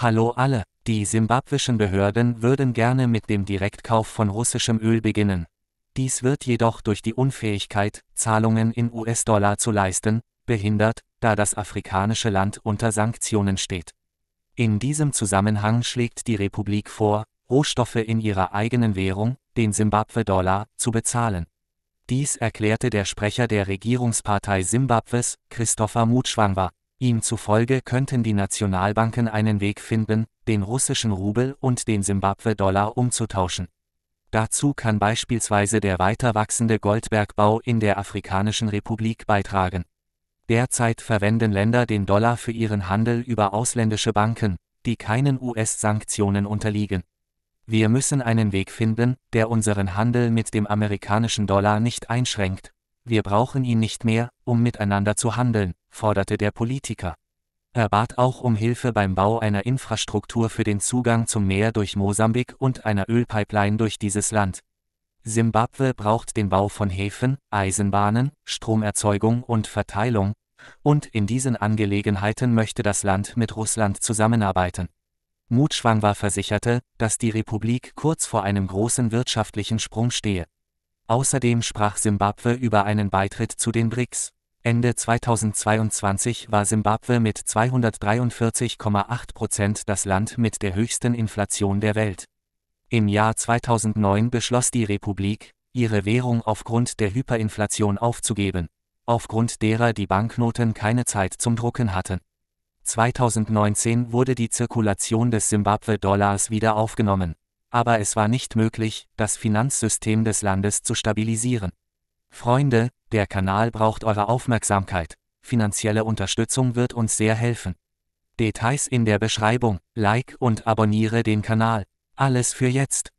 Hallo alle, die simbabwischen Behörden würden gerne mit dem Direktkauf von russischem Öl beginnen. Dies wird jedoch durch die Unfähigkeit, Zahlungen in US-Dollar zu leisten, behindert, da das afrikanische Land unter Sanktionen steht. In diesem Zusammenhang schlägt die Republik vor, Rohstoffe in ihrer eigenen Währung, den Simbabwe-Dollar, zu bezahlen. Dies erklärte der Sprecher der Regierungspartei Simbabwes, Christopher Mutschwangwa. Ihm zufolge könnten die Nationalbanken einen Weg finden, den russischen Rubel und den Simbabwe-Dollar umzutauschen. Dazu kann beispielsweise der weiter wachsende Goldbergbau in der Afrikanischen Republik beitragen. Derzeit verwenden Länder den Dollar für ihren Handel über ausländische Banken, die keinen US-Sanktionen unterliegen. Wir müssen einen Weg finden, der unseren Handel mit dem amerikanischen Dollar nicht einschränkt. Wir brauchen ihn nicht mehr, um miteinander zu handeln, forderte der Politiker. Er bat auch um Hilfe beim Bau einer Infrastruktur für den Zugang zum Meer durch Mosambik und einer Ölpipeline durch dieses Land. Simbabwe braucht den Bau von Häfen, Eisenbahnen, Stromerzeugung und Verteilung, und in diesen Angelegenheiten möchte das Land mit Russland zusammenarbeiten. Mutschwangwa versicherte, dass die Republik kurz vor einem großen wirtschaftlichen Sprung stehe. Außerdem sprach Simbabwe über einen Beitritt zu den BRICS. Ende 2022 war Simbabwe mit 243,8 Prozent das Land mit der höchsten Inflation der Welt. Im Jahr 2009 beschloss die Republik, ihre Währung aufgrund der Hyperinflation aufzugeben, aufgrund derer die Banknoten keine Zeit zum Drucken hatten. 2019 wurde die Zirkulation des Simbabwe-Dollars wieder aufgenommen, aber es war nicht möglich, das Finanzsystem des Landes zu stabilisieren. Freunde, der Kanal braucht eure Aufmerksamkeit. Finanzielle Unterstützung wird uns sehr helfen. Details in der Beschreibung. Like und abonniere den Kanal. Alles für jetzt.